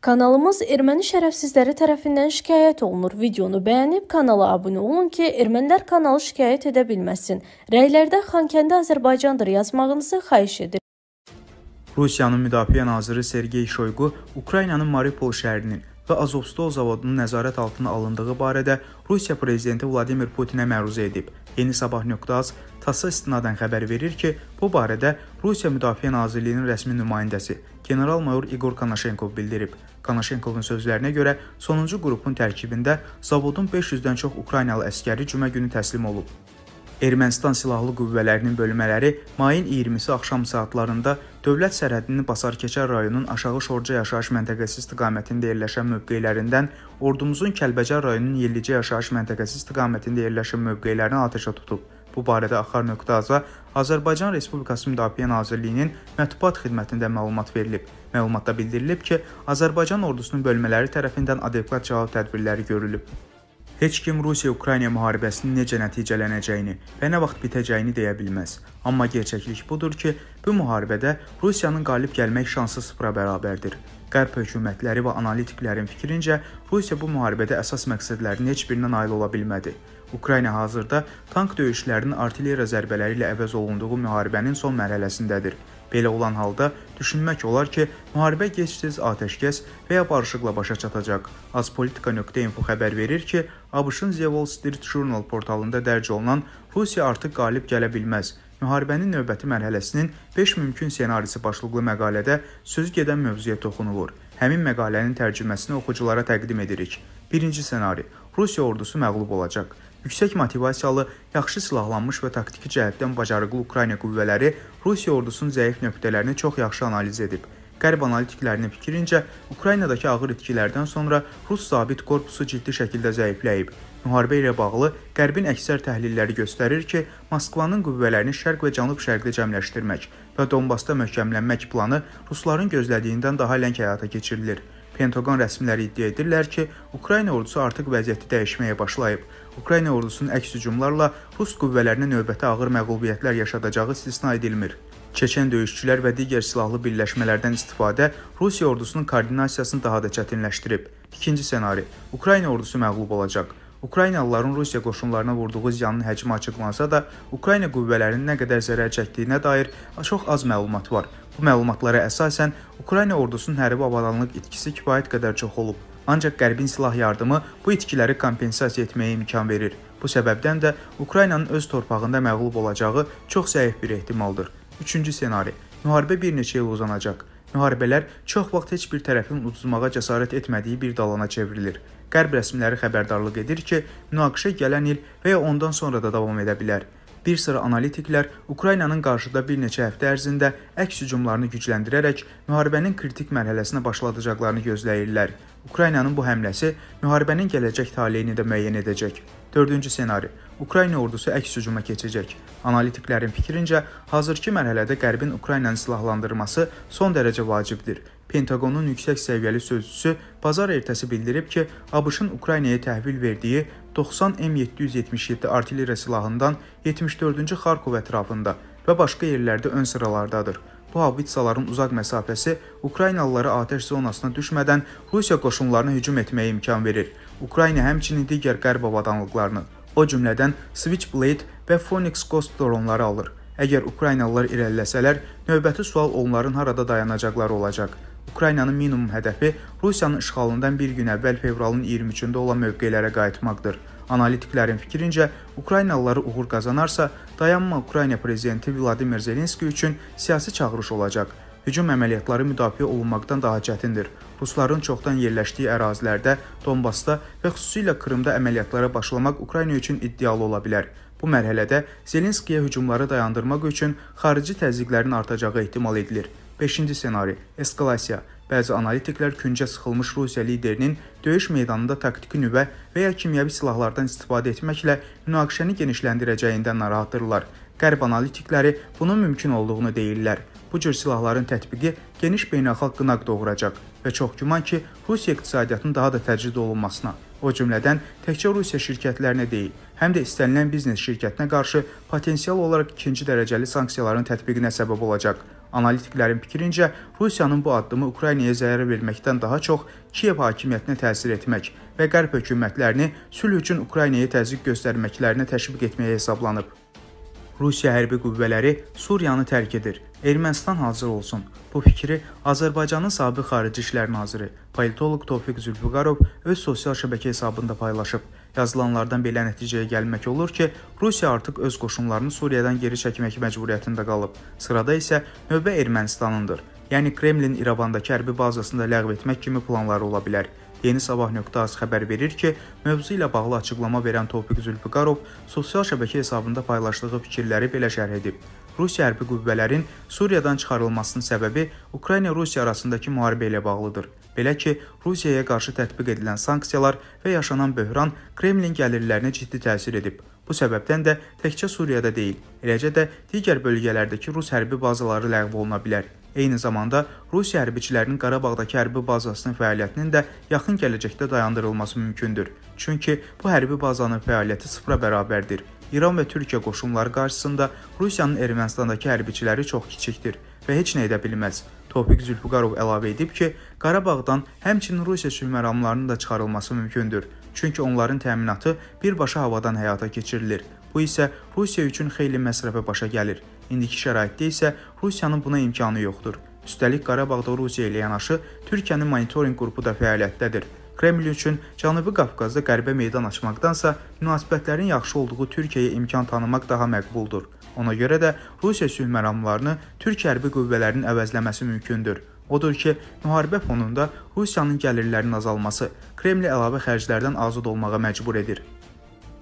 Kanalımız erməni şərəfsizləri tərəfindən şikayət olunur. Videonu bəyənib kanala abunə olun ki, ermənilər kanalı şikayət edə bilməsin. Rəylərdə Xankəndi Azərbaycandır yazmağınızı xahiş edirik. Rusiyanın Müdafiə naziri Sergey Şoyqu Ukraynanın Mariupol şəhərinin və Azovstol zavodunun nəzarət altına alındığı barədə Rusiya prezidenti Vladimir Putinə məruzə edib. Yeni Sabah.az TASS-a istinadən xəbər verir ki, bu barədə Rusiya Müdafiə Nazirliyinin rəsmi nümayəndəsi general-mayor Igor Kanaşenkov bildirib. Kanaşenkovun sözlərinə görə, sonuncu qrupun tərkibində zavodun 500-dən çox Ukraynalı əskəri cümə günü təslim olub. Ermənistan silahlı qüvvələrinin bölmələri mayın 20-si axşam saatlarında dövlət sərhədini basar keçər rayonunun aşağı Şorca yaşayış məntəqəsi istiqamətində yerləşən mövqelərindən ordumuzun Kəlbəcər rayonunun Yellicə yaşayış məntəqəsi istiqamətində yerləşən mövqelərinə atəşə tutub. Bu barədə Axar.az-a Azərbaycan Respublikası Müdafiə Nazirliyinin mətbuat xidmətində məlumat verilib. Məlumatda bildirilib ki, Azərbaycan ordusunun bölmələri tərəfindən adekvat cavab tədbirləri görülüb. Heç kim Rusiya-Ukrayna müharibəsinin necə nəticələnəcəyini və nə vaxt bitəcəyini deyə bilməz. Amma gerçəklik budur ki, bu müharibədə Rusiyanın qalib gəlmək şansı sıfıra bərabərdir. Qərb hökumətləri və analitiklərin fikrincə, Rusiya bu müharibədə əsas məqsədlərinin heç birinə nail ola bilmədi. Ukrayna hazırda tank döyüşlərinin artilleriya zərbələri ilə əvəz olunduğu müharibənin son mərhələsindədir. Belə olan halda düşünmək olar ki, müharibə gec-tez atəşkəs və ya barışıqla başa çatacaq. Azpolitika.info xəbər verir ki, ABŞ-ın The Wall Street Journal portalında dərc olunan Rusiya artıq qalib gələ bilməz müharibənin növbəti mərhələsinin 5 mümkün ssenarisi başlıqlı məqalədə sözü gedən mövzuya toxunulur. Həmin məqalənin tərcüməsini oxuculara təqdim edirik. Birinci ssenari: Rusiya ordusu məğlub olacaq. Yüksək motivasiyalı, yaxşı silahlanmış və taktiki cəhətdən bacarıqlı Ukrayna qüvvələri Rusiya ordusunun zəif nöqtələrini çox yaxşı analiz edib. Qərb analitiklərinin fikrincə, Ukraynadakı ağır itkilərdən sonra Rus zabit korpusu ciddi şəkildə zəifləyib. Müharibə ilə bağlı Qərbin əksər təhlilləri göstərir ki, Moskvanın qüvvələrini şərq və cənub-şərqdə cəmləşdirmək və Donbasda möhkəmlənmək planı rusların gözlədiyindən daha ləng həyata keçirilir. Pentaqon rəsmiləri iddia edirlər ki, Ukrayna ordusu artıq vəziyyəti dəyişməyə başlayıb. Ukrayna ordusunun əks hücumlarla Rus qüvvələrinə növbəti ağır məğlubiyyətlər yaşadacağı istisna edilmir. Çeçen döyüşçülər və digər silahlı birləşmələrdən istifadə Rusiya ordusunun koordinasiyasını daha da çətinləşdirib. İkinci senari: Ukrayna ordusu məğlub olacaq. Ukraynalıların Rusiya qoşunlarına vurduğu ziyanın həcmi açıqlansa da, Ukrayna qüvvələrinin nə qədər zərər çəkdiyinə dair çox az məlumat var. Bu məlumatlara əsasən Ukrayna ordusunun hərbi avadanlıq itkisi kifayət qədər çox olub. Ancaq Qərbin silah yardımı bu itkiləri kompensasiya etməyə imkan verir. Bu səbəbdən də Ukraynanın öz torpağında məğlub olacağı çox zəif bir ehtimaldır. 3-cü ssenari. Müharibə bir neçə il uzanacaq. Müharibələr çox vaxt heç bir tərəfin uduzmağa cəsarət etmədiyi bir dalana çevrilir. Qərb rəsmiləri xəbərdarlıq edir ki, münaqişə gələn il və ya ondan sonra da davam edə bilər. Bir sıra analitiklər Ukraynanın qarşıda bir neçə həftə ərzində əks hücumlarını gücləndirərək müharibənin kritik mərhələsinə başladacaqlarını gözləyirlər. Ukraynanın bu həmləsi müharibənin gələcək taleyini də müəyyən edəcək. 4-cü senari Ukrayna ordusu əks hücuma keçəcək. Analitiklərin fikrincə, hazırki mərhələdə Qərbin Ukraynanı silahlandırması son dərəcə vacibdir. Pentaqonun yüksək səviyyəli sözçüsü bazar ertəsi bildirib ki, ABŞ-ın Ukraynaya təhvil verdiyi 90 M777 artilleriya silahından 74-cü Xarkov ətrafında və başqa yerlərdə ön sıralardadır. Bu haubitsaların uzaq məsafəsi Ukraynalılara atəş zonasına düşmədən Rusiya qoşunlarına hücum etməyə imkan verir. Ukrayna həmçinin digər qərb avadanlıqlarını O cümlədən Switchblade və Phoenix Ghost dronları alır. Əgər Ukraynalılar irəliləsələr, növbəti sual onların harada dayanacaqları olacaq. Ukraynanın minimum hədəfi Rusiyanın işğalından bir gün əvvəl fevralın 23-də olan mövqelərə qayıtmaqdır. Analitiklərin fikrincə, Ukraynalıları uğur qazanarsa, dayanma Ukrayna prezidenti Vladimir Zelenski üçün siyasi çağırış olacaq hücum əməliyyatları müdafiə olunmaqdan daha çətindir. Rusların çoxdan yerləşdiyi ərazilərdə, Donbasda və xüsusilə Krımda əməliyyatlara başlamaq Ukrayna üçün iddialı ola bilər. Bu mərhələdə Zelenskiyə hücumları dayandırmaq üçün xarici təzyiqlərin artacağı ehtimal edilir. 5-ci senari: eskalasiya. Bəzi analitiklər küncə sıxılmış Rusiya liderinin döyüş meydanında taktiki nüvə və ya kimyəvi silahlardan istifadə etməklə münaqişəni genişləndirəcəyindən narahatdırlar. Qərb analitikləri bunun mümkün olduğunu deyirlər bu cür silahların tətbiqi geniş beynəlxalq qınaq doğuracaq və çox güman ki, Rusiya iqtisadiyyatının daha da təcrid olunmasına, o cümlədən təkcə Rusiya şirkətlərinə deyil, həm də istənilən biznes şirkətinə qarşı potensial olaraq ikinci dərəcəli sanksiyaların tətbiqinə səbəb olacaq. Analitiklərin fikrincə, Rusiyanın bu addımı Ukraynaya zərər verməkdən daha çox Kiyev hakimiyyətinə təsir etmək və Qərb hökumətlərini sülh üçün Ukraynaya təzyiq göstərməklərinə təşviq etməyə hesablanıb. Rusiya hərbi qüvvələri Suriyanı tərk edir Ermənistan hazır olsun. Bu fikri Azərbaycanın sabiq xarici İşlər naziri politoloq Tofiq Zülfüqarov öz sosial şəbəkə hesabında paylaşıb. Yazılanlardan belə nəticəyə gəlmək olur ki, Rusiya artıq öz qoşunlarını Suriyadan geri çəkmək məcburiyyətində qalıb. Sırada isə növbə Ermənistanındır. Yəni Kremlin İrəvandakı hərbi bazasında ləğv etmək kimi planları ola bilər. Yeni Sabah.az xəbər verir ki, mövzu ilə bağlı açıqlama verən Tofiq Zülfüqarov sosial şəbəkə hesabında paylaşdığı fikirləri belə şərh edib. Rusiya hərbi qüvvələrin Suriyadan çıxarılmasının səbəbi Ukrayna-Rusiya arasındakı müharibə ilə bağlıdır. Belə ki, Rusiyaya qarşı tətbiq edilən sanksiyalar və yaşanan böhran Kremlin gəlirlərinə ciddi təsir edib. Bu səbəbdən də təkcə Suriyada deyil, eləcə də digər bölgələrdəki rus hərbi bazaları ləğv oluna bilər. Eyni zamanda Rusiya hərbiçilərinin Qarabağdakı hərbi bazasının fəaliyyətinin də yaxın gələcəkdə dayandırılması mümkündür. Çünki bu hərbi bazanın fəaliyyəti sıfıra bərabərdir. İran və Türkiyə qoşunları qarşısında Rusiyanın Ermənistandakı hərbiçiləri çox kiçikdir və heç nə edə bilməz. Tofiq Zülfüqarov əlavə edib ki, Qarabağdan həmçinin Rusiya sülhməramlarının da çıxarılması mümkündür. Çünki onların təminatı birbaşa havadan həyata keçirilir. Bu isə Rusiya üçün xeyli məsrəfə başa gəlir. İndiki şəraitdə isə Rusiyanın buna imkanı yoxdur. Üstəlik Qarabağda Rusiya ilə yanaşı Türkiyənin monitorinq qrupu da fəaliyyətdədir. Kreml üçün Cənubi Qafqazda qərbə meydan açmaqdansa münasibətlərin yaxşı olduğu Türkiyəyə imkan tanımaq daha məqbuldur. Ona görə də Rusiya sülh məramlarını Türk hərbi qüvvələrinin əvəzləməsi mümkündür. Odur ki, müharibə fonunda Rusiyanın gəlirlərinin azalması Kreml əlavə xərclərdən azad olmağa məcbur edir.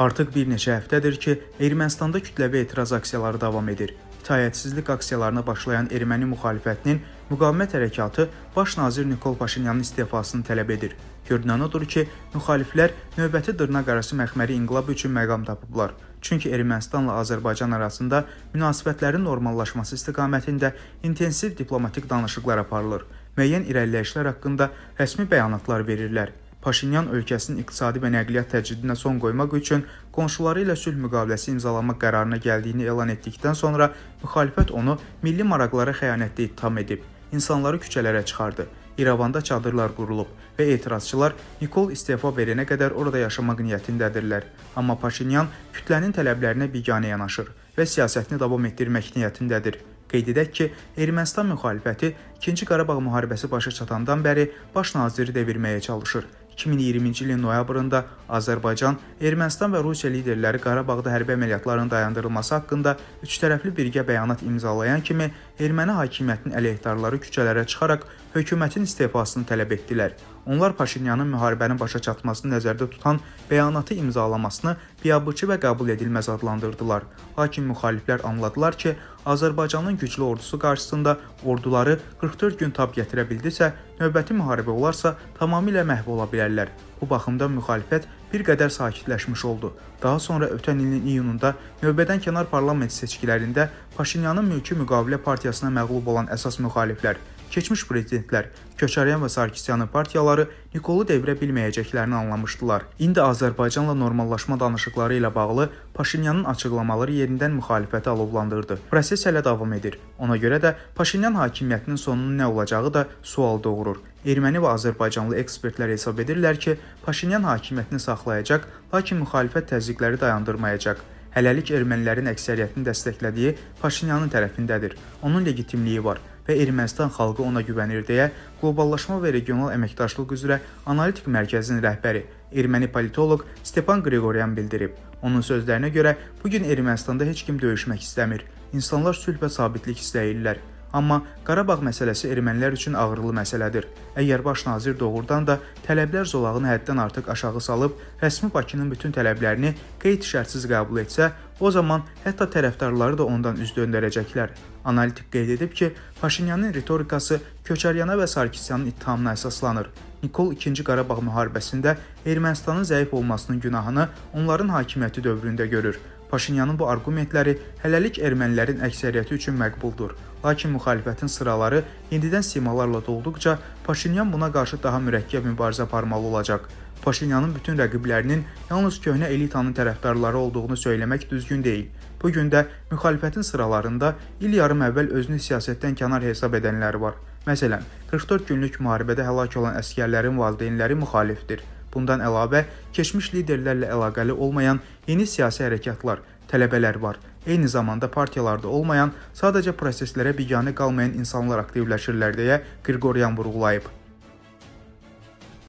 Artıq bir neçə həftədir ki, Ermənistanda kütləvi etiraz aksiyaları davam edir. İtaətsizlik aksiyalarına başlayan erməni müxalifətinin müqavimət hərəkatı baş nazir Nikol Paşinyanın istefasını tələb edir. Görünən odur ki, müxaliflər növbəti dırnaqarası məxməri inqilab üçün məqam tapıblar. Çünki Ermənistanla Azərbaycan arasında münasibətlərin normallaşması istiqamətində intensiv diplomatik danışıqlar aparılır. Müəyyən irəliləyişlər haqqında rəsmi bəyanatlar verirlər. Paşinyan ölkəsinin iqtisadi və nəqliyyat təcidinə son qoymaq üçün qonşuları ilə sülh müqaviləsi imzalamaq qərarına gəldiyini elan etdikdən sonra müxalifət onu milli maraqlara xəyanətdə ittiham edib, insanları küçələrə çıxardı. İrəvanda çadırlar qurulub və etirazçılar Nikol istefa verənə qədər orada yaşamaq niyyətindədirlər. Amma Paşinyan kütlənin tələblərinə biganə yanaşır və siyasətini davam etdirmək niyyətindədir. Qeyd edək ki, Ermənistan müxalifəti 2-ci Qarabağ müharibəsi başa çatandan bəri baş naziri devirməyə çalışır. 2020-ci ilin noyabrında Azərbaycan, Ermənistan və Rusiya liderləri Qarabağda hərbi əməliyyatların dayandırılması haqqında üçtərəfli birgə bəyanat imzalayan kimi erməni hakimiyyətinin əleyhdarları küçələrə çıxaraq hökumətin istefasını tələb etdilər. Onlar Paşinyanın müharibənin başa çatmasını nəzərdə tutan bəyanatı imzalamasını biabırçı və qəbul edilməz adlandırdılar. Lakin müxaliflər anladılar ki, Azərbaycanın güclü ordusu qarşısında orduları 44 gün tab gətirə bildisə, növbəti müharibə olarsa tamamilə məhv ola bilərlər. Bu baxımdan müxalifət bir qədər sakitləşmiş oldu. Daha sonra ötən ilin iyununda növbədən kənar parlament seçkilərində Paşinyanın Mülki Müqavilə Partiyasına məğlub olan əsas müxaliflər keçmiş prezidentlər Köçəryan və Sarkisyanın partiyaları Nikolu devirə bilməyəcəklərini anlamışdılar. İndi Azərbaycanla normallaşma danışıqları ilə bağlı Paşinyanın açıqlamaları yerindən müxalifəti alovlandırdı. Proses hələ davam edir. Ona görə də Paşinyan hakimiyyətinin sonunun nə olacağı da sual doğurur. Erməni və Azərbaycanlı ekspertlər hesab edirlər ki, Paşinyan hakimiyyətini saxlayacaq, lakin müxalifət təzyiqləri dayandırmayacaq hələlik ermənilərin əksəriyyətini dəstəklədiyi Paşinyanın tərəfindədir. Onun legitimliyi var və Ermənistan xalqı ona güvənir deyə Qloballaşma və Regional Əməkdaşlıq üzrə Analitik Mərkəzin rəhbəri erməni politoloq Stepan Qriqoryan bildirib. Onun sözlərinə görə bu gün Ermənistanda heç kim döyüşmək istəmir. İnsanlar sülh və sabitlik istəyirlər. Amma Qarabağ məsələsi ermənilər üçün ağırlı məsələdir. Əgər baş nazir doğrudan da tələblər zolağını həddən artıq aşağı salıb rəsmi Bakının bütün tələblərini qeyd-şərtsiz qəbul etsə, o zaman hətta tərəfdarları da ondan üz döndərəcəklər. Analitik qeyd edib ki, Paşinyanın ritorikası Köçəryana və Sarkisyanın ittihamına əsaslanır. Nikol II Qarabağ müharibəsində Ermənistanın zəif olmasının günahını onların hakimiyyəti dövründə görür. Paşinyanın bu arqumentləri hələlik ermənilərin əksəriyyəti üçün məqbuldur. Lakin müxalifətin sıraları yenidən simalarla dolduqca Paşinyan buna qarşı daha mürəkkəb mübarizə aparmalı olacaq. Paşinyanın bütün rəqiblərinin yalnız köhnə elitanın tərəfdarları olduğunu söyləmək düzgün deyil. Bu gün də müxalifətin sıralarında il yarım əvvəl özünü siyasətdən kənar hesab edənlər var. Məsələn, 44 günlük müharibədə həlak olan əskərlərin valideynləri müxalifdir. Bundan əlavə, keçmiş liderlərlə əlaqəli olmayan yeni siyasi hərəkatlar, tələbələr var. Eyni zamanda partiyalarda olmayan, sadəcə proseslərə biganə qalmayan insanlar aktivləşirlər deyə Qriqoryan vurğulayıb.